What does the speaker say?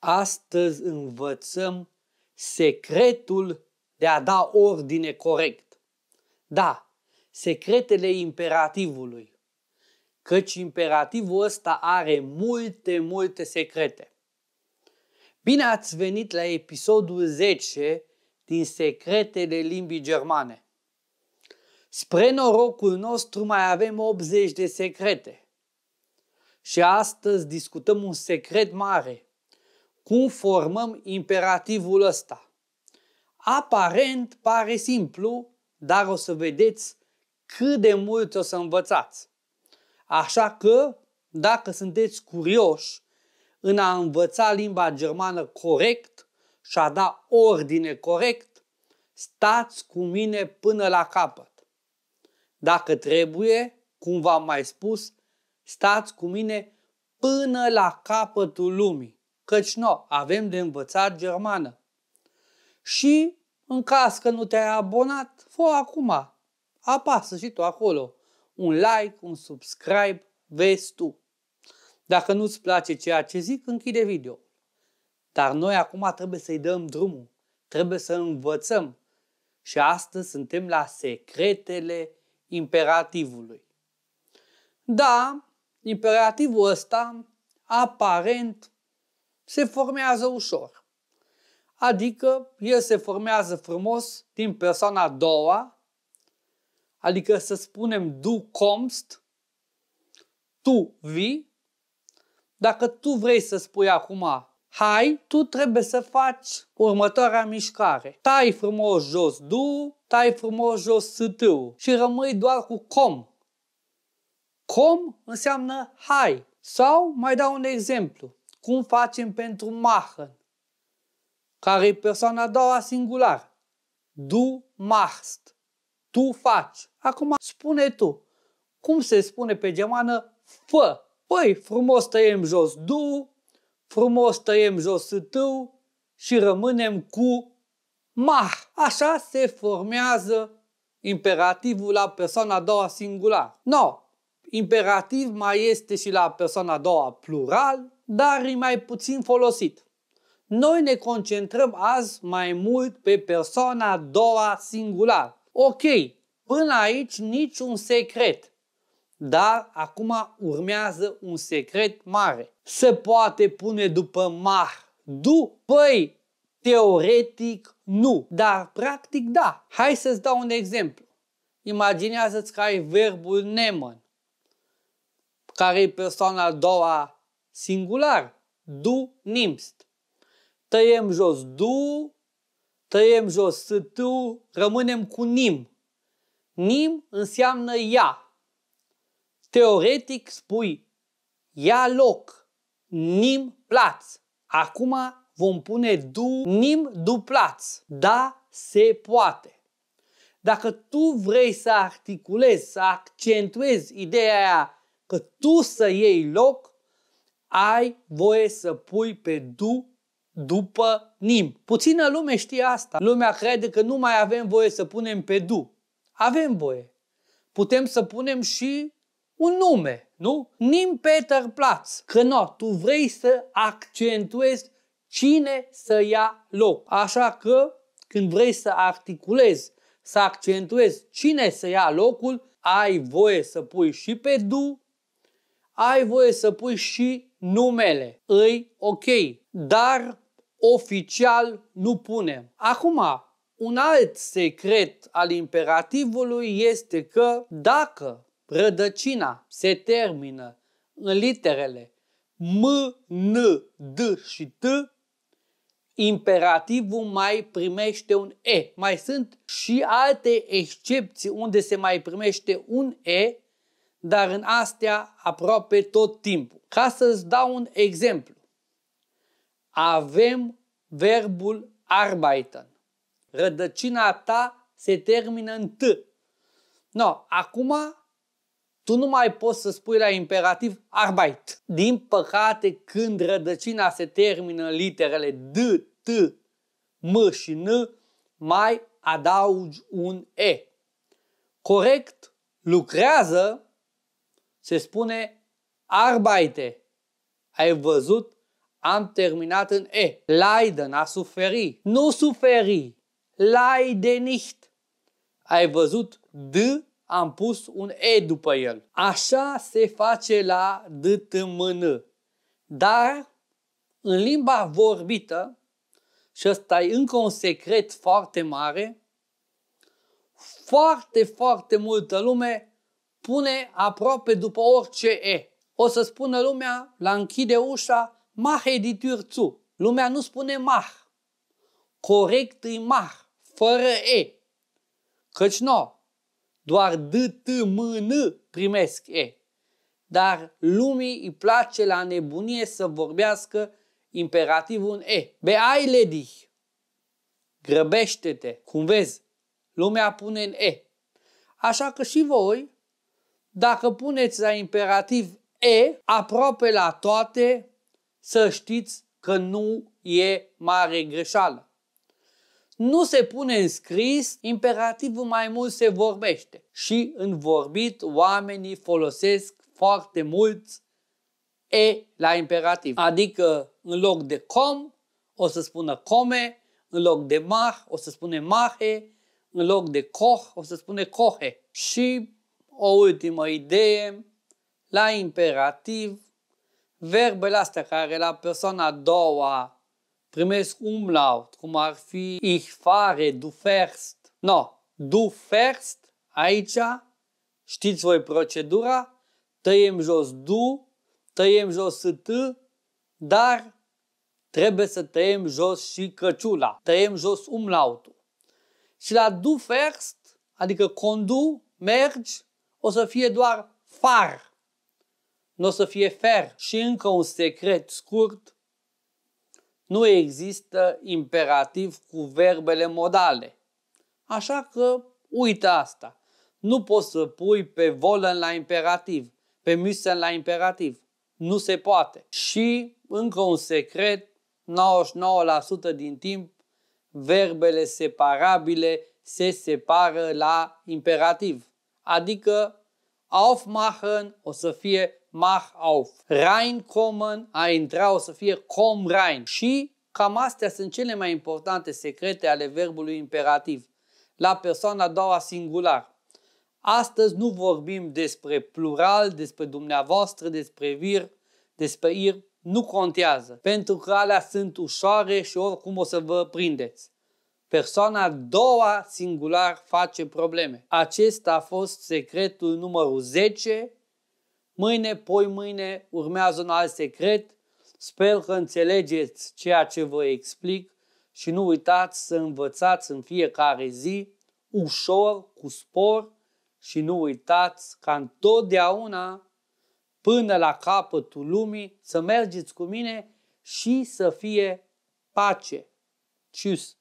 Astăzi învățăm secretul de a da ordine corect. Da, secretele imperativului. Căci imperativul ăsta are multe, multe secrete. Bine ați venit la episodul 10 din Secretele limbii germane. Spre norocul nostru mai avem 80 de secrete. Și astăzi discutăm un secret mare – cum formăm imperativul ăsta? Aparent pare simplu, dar o să vedeți cât de mult o să învățați. Așa că, dacă sunteți curioși în a învăța limba germană corect și a da ordine corect, stați cu mine până la capăt. Dacă trebuie, cum v-am mai spus, stați cu mine până la capătul lumii căci nu, avem de învățat germană. Și în caz că nu te-ai abonat, fă acum, apasă și tu acolo. Un like, un subscribe, vezi tu. Dacă nu-ți place ceea ce zic, închide video. Dar noi acum trebuie să-i dăm drumul, trebuie să învățăm. Și astăzi suntem la secretele imperativului. Da, imperativul ăsta aparent se formează ușor. Adică el se formează frumos din persoana a doua, adică să spunem du comst, tu vii. Dacă tu vrei să spui acum hai, tu trebuie să faci următoarea mișcare. Tai frumos jos du, tai frumos jos stâu și rămâi doar cu com. Com înseamnă hai. Sau mai dau un exemplu cum facem pentru Machen, care e persoana a doua singular, Du machst. Tu faci. Acum spune tu. Cum se spune pe germană fă? Păi, frumos tăiem jos du, frumos tăiem jos tu, și rămânem cu mah. Așa se formează imperativul la persoana a doua singular. No, imperativ mai este și la persoana a doua plural, dar e mai puțin folosit. Noi ne concentrăm azi mai mult pe persoana a doua singular. Ok, până aici niciun secret. Dar acum urmează un secret mare. Se poate pune după mar, du, păi, teoretic nu, dar practic da. Hai să-ți dau un exemplu. Imaginează-ți că ai verbul nemăn, care e persoana a doua singular. Du nimst. Tăiem jos du, tăiem jos tu, rămânem cu nim. Nim înseamnă ia. Teoretic spui ia loc, nim plaț. Acum vom pune du, nim du plaț. Da, se poate. Dacă tu vrei să articulezi, să accentuezi ideea aia că tu să iei loc, ai voie să pui pe du după nim. Puțină lume știe asta. Lumea crede că nu mai avem voie să punem pe du. Avem voie. Putem să punem și un nume, nu? Nim Peter Platz. Că nu, tu vrei să accentuezi cine să ia loc. Așa că când vrei să articulezi, să accentuezi cine să ia locul, ai voie să pui și pe du, ai voie să pui și numele, îi ok, dar oficial nu punem. Acum, un alt secret al imperativului este că dacă rădăcina se termină în literele M, N, D și T, imperativul mai primește un E. Mai sunt și alte excepții unde se mai primește un E, dar în astea aproape tot timpul. Ca să-ți dau un exemplu, avem verbul arbeiten. Rădăcina ta se termină în T. No, acum tu nu mai poți să spui la imperativ arbeit. Din păcate, când rădăcina se termină în literele D, T, M și N, mai adaugi un E. Corect, lucrează, se spune arbeite. Ai văzut? Am terminat în E. Eh, Leiden, a suferi. Nu suferi. Leide nicht. Ai văzut? D am pus un E după el. Așa se face la N. Dar în limba vorbită, și ăsta e încă un secret foarte mare, foarte, foarte multă lume spune aproape după orice E. O să spună lumea, la închide ușa, mah editur tu. Lumea nu spune mah. Corect e mah, fără E. Căci nu, doar D, T, M, N primesc E. Dar lumii îi place la nebunie să vorbească imperativul în E. Beai ledi, grăbește-te, cum vezi, lumea pune în E. Așa că și voi dacă puneți la imperativ e, aproape la toate, să știți că nu e mare greșeală. Nu se pune în scris, imperativul mai mult se vorbește. Și în vorbit oamenii folosesc foarte mult e la imperativ. Adică în loc de com o să spună come, în loc de mah o să spune mahe, în loc de coh o să spune cohe. Și o ultimă idee, la imperativ, verbele astea care la persoana a doua primesc umlaut, cum ar fi ich fare, du fährst. No, du fährst, aici, știți voi procedura, tăiem jos du, tăiem jos t, dar trebuie să tăiem jos și căciula, tăiem jos umlautul. Și la du first, adică condu, mergi, o să fie doar far, nu o să fie fer. Și încă un secret scurt, nu există imperativ cu verbele modale. Așa că uite asta. Nu poți să pui pe volă la imperativ, pe müssen la imperativ. Nu se poate. Și încă un secret, 99% din timp, verbele separabile se separă la imperativ adică Aufmachen o să fie mach auf. Reinkommen, a intra o să fie com rein. Și cam astea sunt cele mai importante secrete ale verbului imperativ. La persoana a doua singular. Astăzi nu vorbim despre plural, despre dumneavoastră, despre vir, despre ir, nu contează, pentru că alea sunt ușoare și oricum o să vă prindeți. Persoana a doua singular face probleme. Acesta a fost secretul numărul 10. Mâine, poi mâine, urmează un alt secret. Sper că înțelegeți ceea ce vă explic și nu uitați să învățați în fiecare zi, ușor, cu spor și nu uitați ca întotdeauna, până la capătul lumii, să mergeți cu mine și să fie pace. Tschüss!